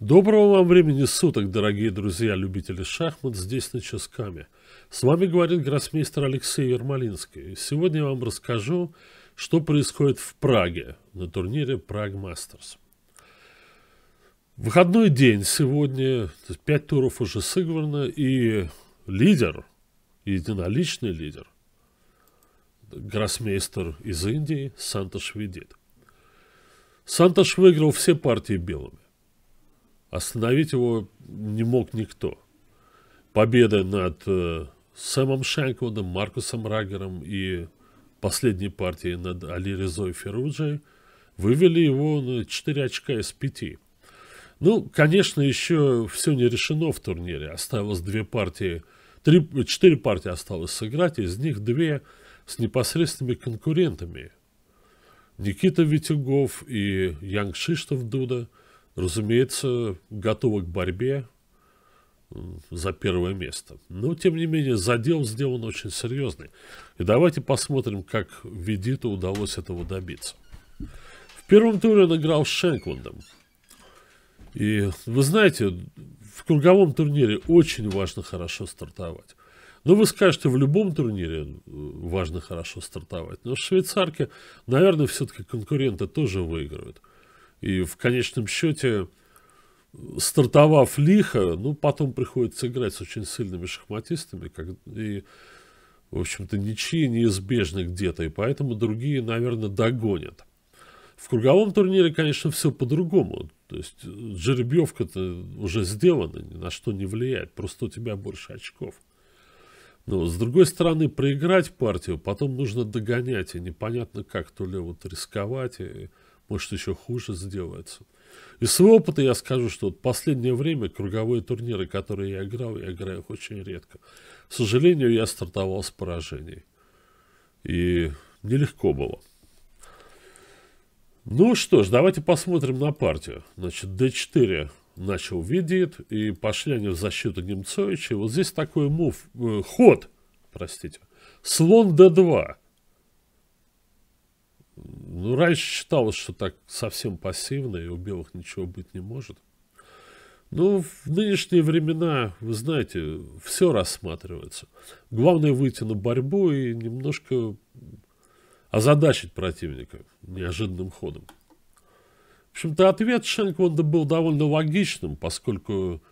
Доброго вам времени суток, дорогие друзья, любители шахмат здесь на Ческами. С вами говорит гроссмейстер Алексей Ермолинский. Сегодня я вам расскажу, что происходит в Праге на турнире Prague Masters. Выходной день сегодня, пять туров уже сыграно, и лидер, единоличный лидер, гроссмейстер из Индии Санташ Ведит. Санташ выиграл все партии белыми. Остановить его не мог никто. Победа над э, Сэмом Шенквудом, Маркусом Рагером и последней партией над Али Резой Феруджей вывели его на 4 очка из 5. Ну, конечно, еще все не решено в турнире. Осталось две партии, три, четыре партии осталось сыграть, из них две с непосредственными конкурентами. Никита Витюгов и Янг Шиштов Дуда – разумеется, готова к борьбе за первое место. Но, тем не менее, задел сделан очень серьезный. И давайте посмотрим, как Ведиту удалось этого добиться. В первом туре он играл с Шенкландом. И вы знаете, в круговом турнире очень важно хорошо стартовать. Но ну, вы скажете, в любом турнире э, важно хорошо стартовать. Но в Швейцарке, наверное, все-таки конкуренты тоже выигрывают. И в конечном счете, стартовав лихо, ну, потом приходится играть с очень сильными шахматистами, как, и, в общем-то, ничьи неизбежны где-то, и поэтому другие, наверное, догонят. В круговом турнире, конечно, все по-другому. То есть э, жеребьевка-то уже сделана, ни на что не влияет, просто у тебя больше очков. Но, с другой стороны, проиграть партию потом нужно догонять, и непонятно как, то ли вот рисковать, и может, еще хуже сделается. Из своего опыта я скажу, что вот последнее время круговые турниры, которые я играл, я играю их очень редко. К сожалению, я стартовал с поражений. И нелегко было. Ну что ж, давайте посмотрим на партию. Значит, d4 начал видит, и пошли они в защиту Немцовича. И вот здесь такой мув, э, ход, простите, слон d2. Ну, раньше считалось, что так совсем пассивно, и у белых ничего быть не может. Ну, в нынешние времена, вы знаете, все рассматривается. Главное выйти на борьбу и немножко озадачить противника неожиданным ходом. В общем-то, ответ Шенквонда был довольно логичным, поскольку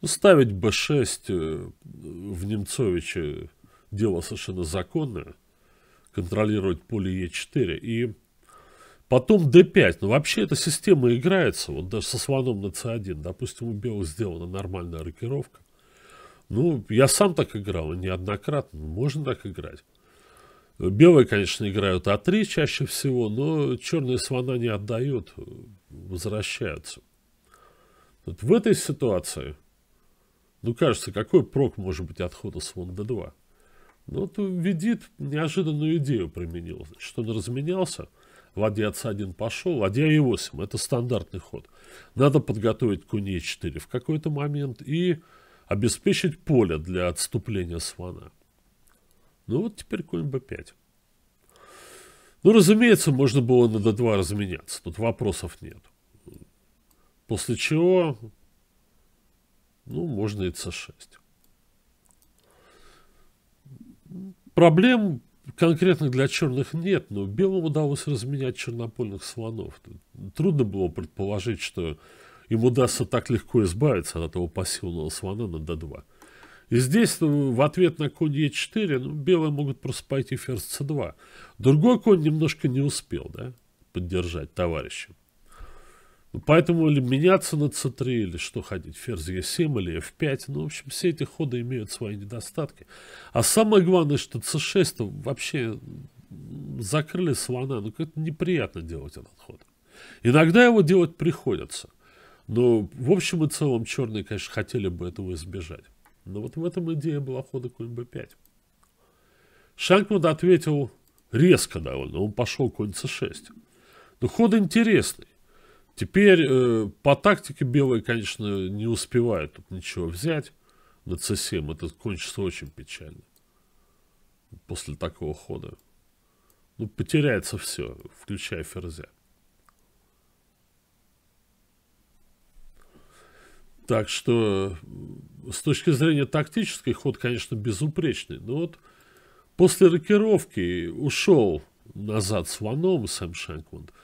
ну, ставить Б6 э, в Немцовича дело совершенно законное, контролировать поле Е4. И Потом d5. но ну, вообще эта система играется. Вот даже со слоном на c1. Допустим, у белых сделана нормальная рокировка. Ну, я сам так играл, неоднократно. Можно так играть. Белые, конечно, играют А3 чаще всего, но черные слона не отдают, возвращаются. Вот в этой ситуации, ну, кажется, какой прок может быть отхода хода d2? Ну, вот видит неожиданную идею применил, значит, он разменялся, ладья c1 пошел, ладья e8. Это стандартный ход. Надо подготовить конь e4 в какой-то момент и обеспечить поле для отступления свана. Ну вот теперь конь b5. Ну, разумеется, можно было на d2 разменяться. Тут вопросов нет. После чего, ну, можно и c6. Проблем конкретно для черных нет, но белым удалось разменять чернопольных слонов. Трудно было предположить, что им удастся так легко избавиться от этого пассивного слона на d2. И здесь ну, в ответ на конь e4 ну, белые могут просто пойти ферзь c2. Другой конь немножко не успел да, поддержать товарища. Поэтому или меняться на c3, или что ходить, ферзь e7 или f5. Ну, в общем, все эти ходы имеют свои недостатки. А самое главное, что c6 ну, вообще закрыли слона. Ну, как-то неприятно делать этот ход. Иногда его делать приходится. Но в общем и целом черные, конечно, хотели бы этого избежать. Но вот в этом идея была хода конь b5. Шанкман ответил резко довольно. Он пошел конь c6. Но ход интересный. Теперь э, по тактике белые, конечно, не успевают тут ничего взять на c7. Это кончится очень печально. После такого хода. Ну, потеряется все, включая ферзя. Так что, с точки зрения тактической, ход, конечно, безупречный. Но вот после рокировки ушел назад с ваном Сэм Шенкман –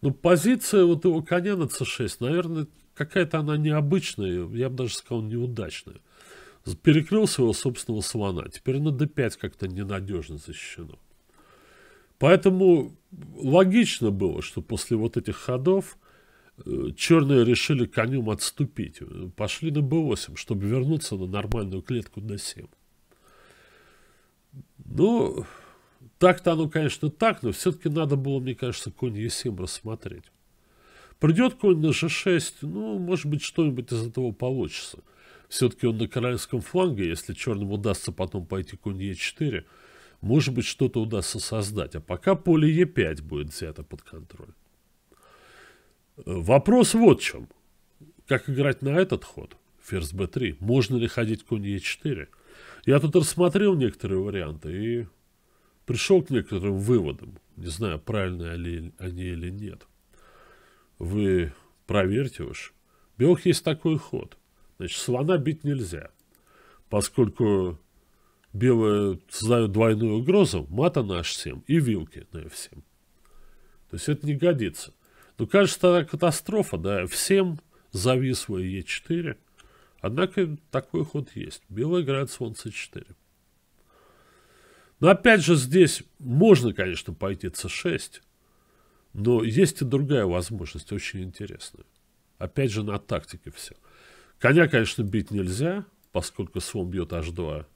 ну, позиция вот его коня на c6, наверное, какая-то она необычная, я бы даже сказал, неудачная. Перекрыл своего собственного слона. Теперь на d5 как-то ненадежно защищено. Поэтому логично было, что после вот этих ходов э, черные решили конем отступить. Пошли на b8, чтобы вернуться на нормальную клетку d7. Ну... Но... Так-то оно, конечно, так, но все-таки надо было, мне кажется, конь 7 рассмотреть. Придет конь на g6, ну, может быть, что-нибудь из этого получится. Все-таки он на королевском фланге, если черным удастся потом пойти конь e4, может быть, что-то удастся создать. А пока поле e5 будет взято под контроль. Э, вопрос вот в чем. Как играть на этот ход? Ферзь b3. Можно ли ходить конь e4? Я тут рассмотрел некоторые варианты и пришел к некоторым выводам. Не знаю, правильные они, они или нет. Вы проверьте уж. Белых есть такой ход. Значит, слона бить нельзя. Поскольку белые создают двойную угрозу, мата на h7 и вилки на f7. То есть это не годится. Ну, кажется, это катастрофа, да, f7 зависла e4. Однако такой ход есть. Белый играет слон c4. Но ну, опять же здесь можно, конечно, пойти c6, но есть и другая возможность, очень интересная. Опять же на тактике все. Коня, конечно, бить нельзя, поскольку слон бьет h2.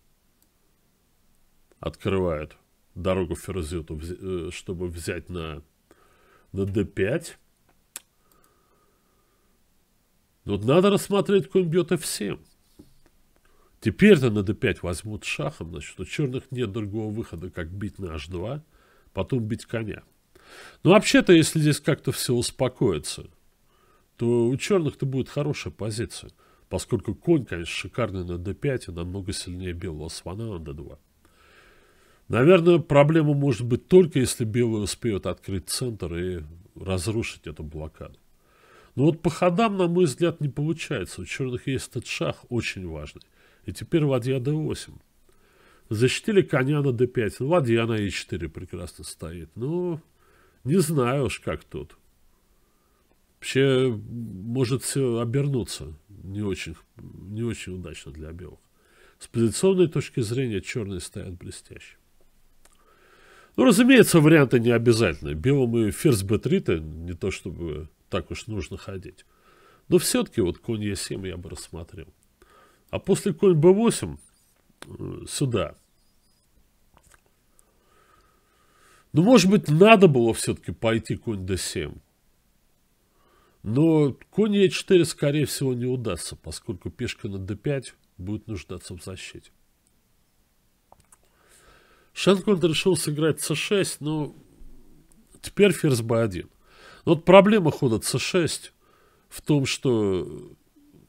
Открывает дорогу Ферзюту, э, чтобы взять на, на d5. Но надо рассмотреть, конь бьет f7. Теперь-то на d5 возьмут шахом, значит, у черных нет другого выхода, как бить на h2, потом бить коня. Но ну, вообще-то, если здесь как-то все успокоится, то у черных-то будет хорошая позиция, поскольку конь, конечно, шикарный на d5 и намного сильнее белого свана на d2. Наверное, проблема может быть только, если белые успеют открыть центр и разрушить эту блокаду. Но вот по ходам, на мой взгляд, не получается. У черных есть этот шах, очень важный. И теперь ладья d8. Защитили коня на d5. Ладья на e4 прекрасно стоит. Ну, не знаю уж, как тут. Вообще, может все обернуться не очень, не очень удачно для белых. С позиционной точки зрения черные стоят блестяще. Ну, разумеется, варианты не обязательны. Белым и ферзь b3-то не то чтобы так уж нужно ходить. Но все-таки вот конь e7 я бы рассмотрел. А после конь b8 э, сюда. Ну, может быть, надо было все-таки пойти конь d7. Но конь e4, скорее всего, не удастся, поскольку пешка на d5 будет нуждаться в защите. Шенконд решил сыграть c6, но теперь ферзь b1. Но вот проблема хода c6 в том, что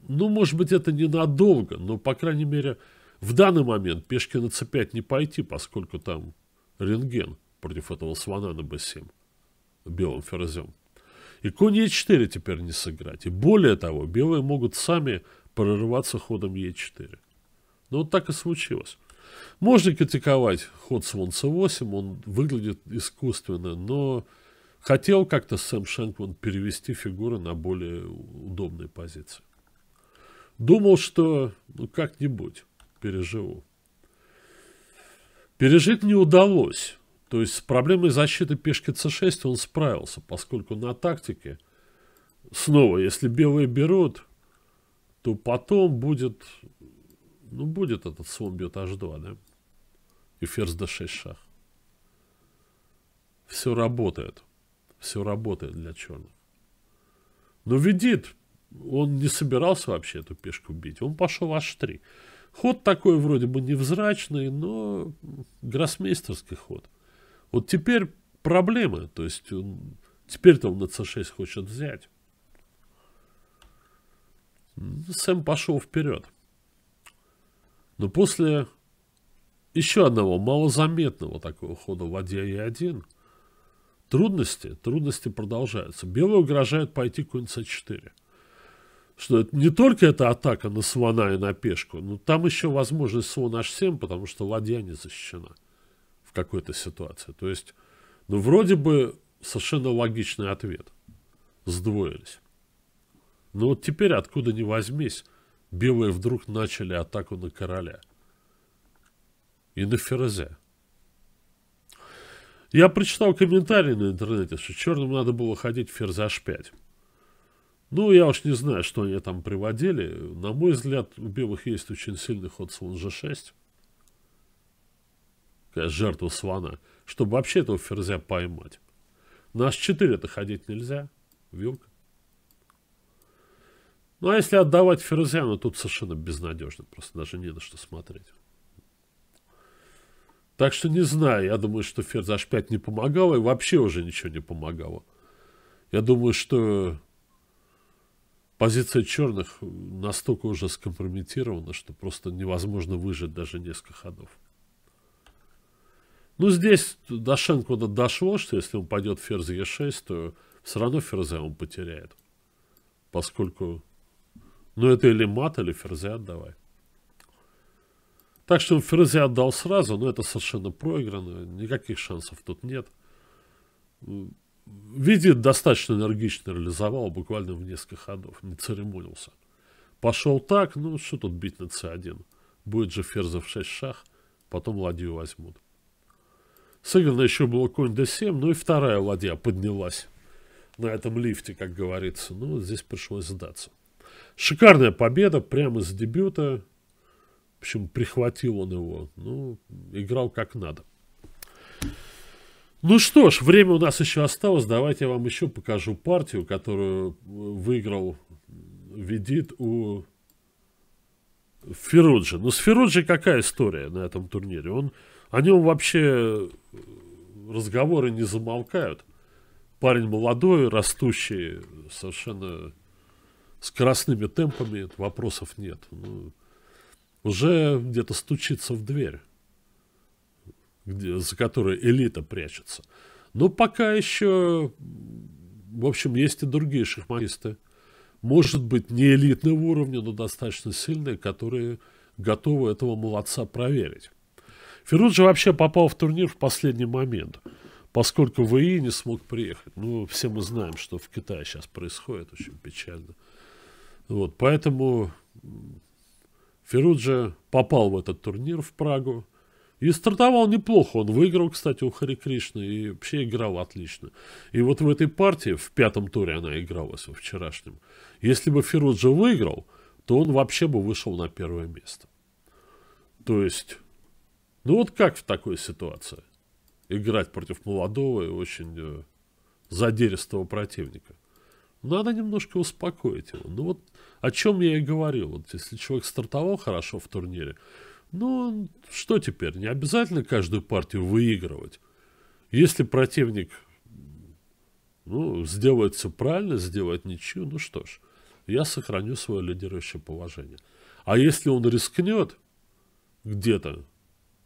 ну, может быть, это ненадолго, но, по крайней мере, в данный момент пешки на c5 не пойти, поскольку там рентген против этого слона на b7 белым ферзем. И конь e4 теперь не сыграть. И более того, белые могут сами прорываться ходом e4. Но ну, вот так и случилось. Можно критиковать ход слон c8, он выглядит искусственно, но хотел как-то Сэм Шенкман перевести фигуры на более удобные позиции. Думал, что ну, как-нибудь переживу. Пережить не удалось. То есть с проблемой защиты пешки c6 он справился, поскольку на тактике, снова, если белые берут, то потом будет, ну, будет этот слон бьет h2, да? И ферзь d6 шах. Все работает. Все работает для черных. Но видит, он не собирался вообще эту пешку бить. Он пошел h3. Ход такой вроде бы невзрачный, но гроссмейстерский ход. Вот теперь проблемы, То есть теперь-то он на c6 хочет взять. Сэм пошел вперед. Но после еще одного малозаметного такого хода в ладья e1 трудности, трудности продолжаются. Белые угрожают пойти конь c4 что это не только это атака на слона и на пешку, но там еще возможность слон h7, потому что ладья не защищена в какой-то ситуации. То есть, ну, вроде бы совершенно логичный ответ. Сдвоились. Но вот теперь, откуда ни возьмись, белые вдруг начали атаку на короля. И на ферзя. Я прочитал комментарии на интернете, что черным надо было ходить ферзь h5. Ну, я уж не знаю, что они там приводили. На мой взгляд, у белых есть очень сильный ход слон g6. Жертву слона. Чтобы вообще этого ферзя поймать. На h 4 это ходить нельзя. Вилка. Ну, а если отдавать ферзя, ну, тут совершенно безнадежно. Просто даже не на что смотреть. Так что не знаю. Я думаю, что ферзь h5 не помогало. И вообще уже ничего не помогало. Я думаю, что позиция черных настолько уже скомпрометирована, что просто невозможно выжить даже несколько ходов. Ну, здесь до дошло, что если он пойдет ферзь Е6, то все равно ферзя он потеряет. Поскольку, ну, это или мат, или ферзя отдавай. Так что он ферзя отдал сразу, но это совершенно проиграно. Никаких шансов тут нет. Видит достаточно энергично реализовал, буквально в несколько ходов, не церемонился. Пошел так, ну что тут бить на c1? Будет же ферзов 6 шах, потом ладью возьмут. Сыграно еще было конь d7, ну и вторая ладья поднялась на этом лифте, как говорится. Ну, здесь пришлось сдаться. Шикарная победа прямо с дебюта. В общем, прихватил он его. Ну, играл как надо. Ну что ж, время у нас еще осталось. Давайте я вам еще покажу партию, которую э, выиграл Ведит у Феруджи. Ну, с Феруджи какая история на этом турнире? Он, о нем вообще э, разговоры не замолкают. Парень молодой, растущий, совершенно скоростными темпами, вопросов нет. Ну, уже где-то стучится в дверь где, за которой элита прячется. Но пока еще, в общем, есть и другие шахматисты. Может быть, не элитного уровня, но достаточно сильные, которые готовы этого молодца проверить. Феруджи вообще попал в турнир в последний момент, поскольку ВИИ не смог приехать. Ну, все мы знаем, что в Китае сейчас происходит, очень печально. Вот, поэтому Феруджи попал в этот турнир в Прагу. И стартовал неплохо. Он выиграл, кстати, у Хари Кришны. И вообще играл отлично. И вот в этой партии, в пятом туре она игралась, во вчерашнем. Если бы Фируджи выиграл, то он вообще бы вышел на первое место. То есть, ну вот как в такой ситуации? Играть против молодого и очень э, задеристого противника. Надо немножко успокоить его. Ну вот о чем я и говорил. Вот если человек стартовал хорошо в турнире, ну, что теперь, не обязательно каждую партию выигрывать. Если противник ну, сделает все правильно, сделает ничью, ну что ж, я сохраню свое лидирующее положение. А если он рискнет где-то,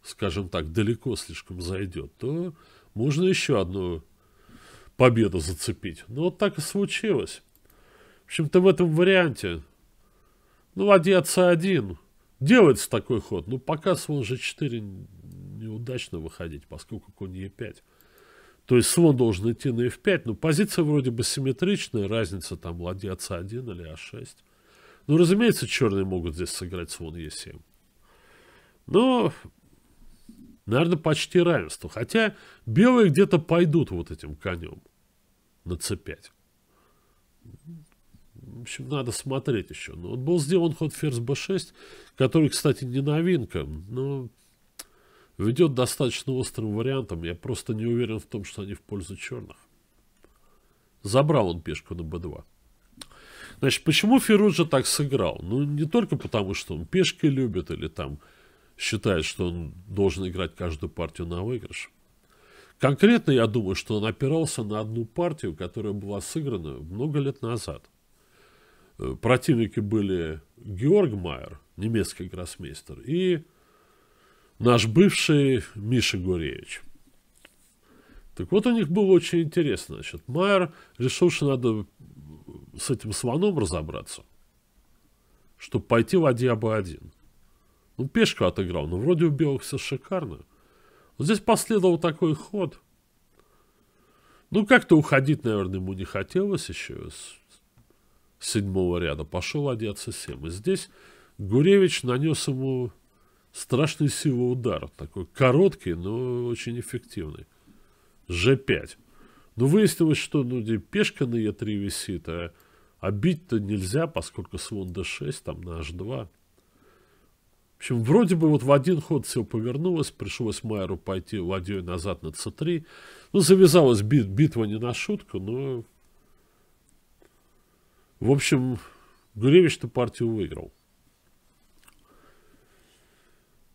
скажем так, далеко слишком зайдет, то можно еще одну победу зацепить. Ну, вот так и случилось. В общем-то, в этом варианте, ну, ладья c1, делается такой ход. Ну, пока слон g4 неудачно выходить, поскольку конь e5. То есть слон должен идти на f5, но позиция вроде бы симметричная, разница там ладья c1 или a6. А ну, разумеется, черные могут здесь сыграть слон e7. Но, наверное, почти равенство. Хотя белые где-то пойдут вот этим конем на c5. В общем, надо смотреть еще. Но ну, вот был сделан ход ферзь b6, который, кстати, не новинка, но ведет достаточно острым вариантом. Я просто не уверен в том, что они в пользу черных. Забрал он пешку на b2. Значит, почему Феруджа так сыграл? Ну, не только потому, что он пешки любит или там считает, что он должен играть каждую партию на выигрыш. Конкретно я думаю, что он опирался на одну партию, которая была сыграна много лет назад – Э, противники были Георг Майер, немецкий гроссмейстер, и наш бывший Миша Гуревич. Так вот, у них было очень интересно. Значит, Майер решил, что надо с этим слоном разобраться, чтобы пойти в 1 бы один. Ну, пешку отыграл, но ну, вроде у белых все шикарно. Но здесь последовал такой ход. Ну, как-то уходить, наверное, ему не хотелось еще седьмого ряда, пошел одеться Сем. И здесь Гуревич нанес ему страшный силы удар, такой короткий, но очень эффективный. G5. Но ну, выяснилось, что ну, не пешка на Е3 висит, а, а бить-то нельзя, поскольку слон D6, там на H2. В общем, вроде бы вот в один ход все повернулось, пришлось Майеру пойти ладьей назад на c3. Ну, завязалась бит, битва не на шутку, но в общем, Гуревич-то партию выиграл.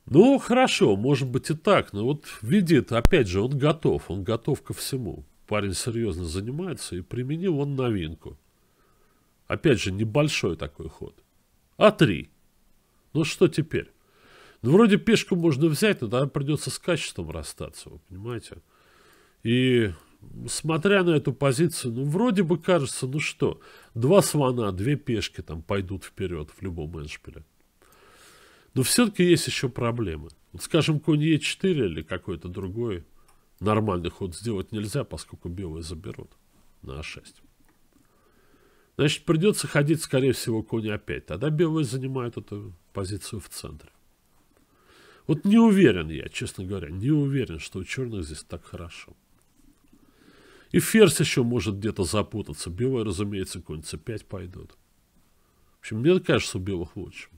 Ну, хорошо, может быть и так, но вот видит, опять же, он готов, он готов ко всему. Парень серьезно занимается и применил он новинку. Опять же, небольшой такой ход. А3. Ну что теперь? Ну, вроде пешку можно взять, но тогда придется с качеством расстаться, вы понимаете? И смотря на эту позицию, ну, вроде бы кажется, ну что, два слона, две пешки там пойдут вперед в любом эндшпиле. Но все-таки есть еще проблемы. Вот, скажем, конь Е4 или какой-то другой нормальный ход сделать нельзя, поскольку белые заберут на А6. Значит, придется ходить, скорее всего, конь А5. Тогда белые занимают эту позицию в центре. Вот не уверен я, честно говоря, не уверен, что у черных здесь так хорошо. И ферзь еще может где-то запутаться. Белые, разумеется, конь c5 пойдут. В общем, мне кажется, у белых лучше.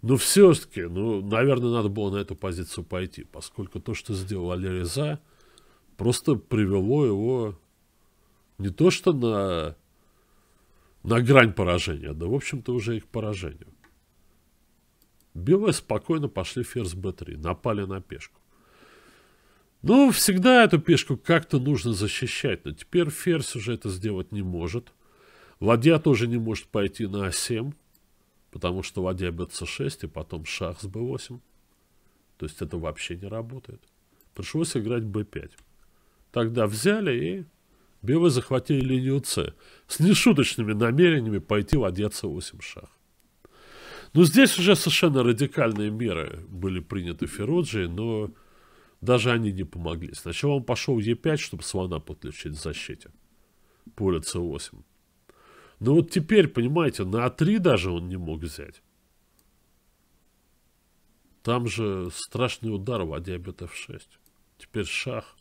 Но все-таки, ну, наверное, надо было на эту позицию пойти, поскольку то, что сделал Алиреза, просто привело его не то что на, на грань поражения, да, в общем-то, уже и к поражению. Белые спокойно пошли ферзь b3, напали на пешку. Ну, всегда эту пешку как-то нужно защищать, но теперь ферзь уже это сделать не может. Ладья тоже не может пойти на а7, потому что ладья бьет с 6 и потом шах с б 8 То есть это вообще не работает. Пришлось играть б 5 Тогда взяли и белые захватили линию С с нешуточными намерениями пойти ладья с 8 шах. Но ну, здесь уже совершенно радикальные меры были приняты Феруджи, но даже они не помогли. Сначала он пошел Е5, чтобы слона подключить в защите. Поле С8. Но ну вот теперь, понимаете, на А3 даже он не мог взять. Там же страшный удар в ладья Б6. Теперь шах.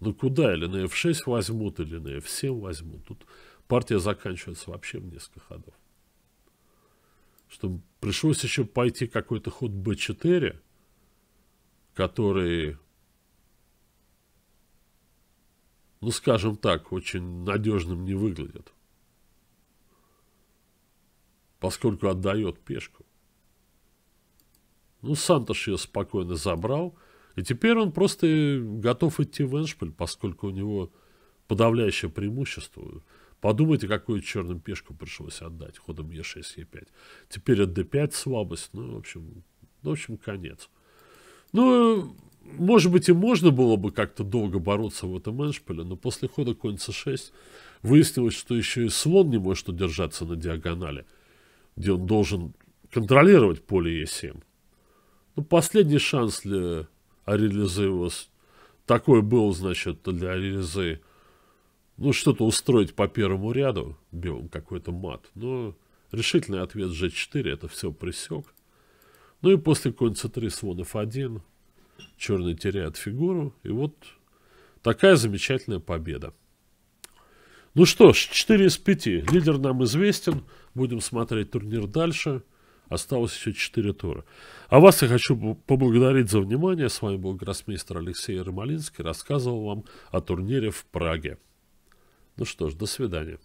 Ну куда? Или на F6 возьмут, или на F7 возьмут. Тут партия заканчивается вообще в несколько ходов. Что пришлось еще пойти какой-то ход B4 которые, ну, скажем так, очень надежным не выглядят, поскольку отдает пешку. Ну, Сантош ее спокойно забрал, и теперь он просто готов идти в Эншпиль, поскольку у него подавляющее преимущество. Подумайте, какую черным пешку пришлось отдать ходом Е6, Е5. Теперь от d5 слабость, ну, в общем, в общем, конец. Ну, может быть, и можно было бы как-то долго бороться в этом эншпиле, но после хода конь c6 выяснилось, что еще и слон не может удержаться на диагонали, где он должен контролировать поле e7. Ну, последний шанс для Арелизы его такой был, значит, для Арелизы, ну, что-то устроить по первому ряду, белым какой-то мат, но решительный ответ g4 это все пресек. Ну и после конца три слон f1. Черный теряет фигуру. И вот такая замечательная победа. Ну что ж, 4 из 5. Лидер нам известен. Будем смотреть турнир дальше. Осталось еще 4 тура. А вас я хочу поблагодарить за внимание. С вами был гроссмейстер Алексей Ромалинский, Рассказывал вам о турнире в Праге. Ну что ж, до свидания.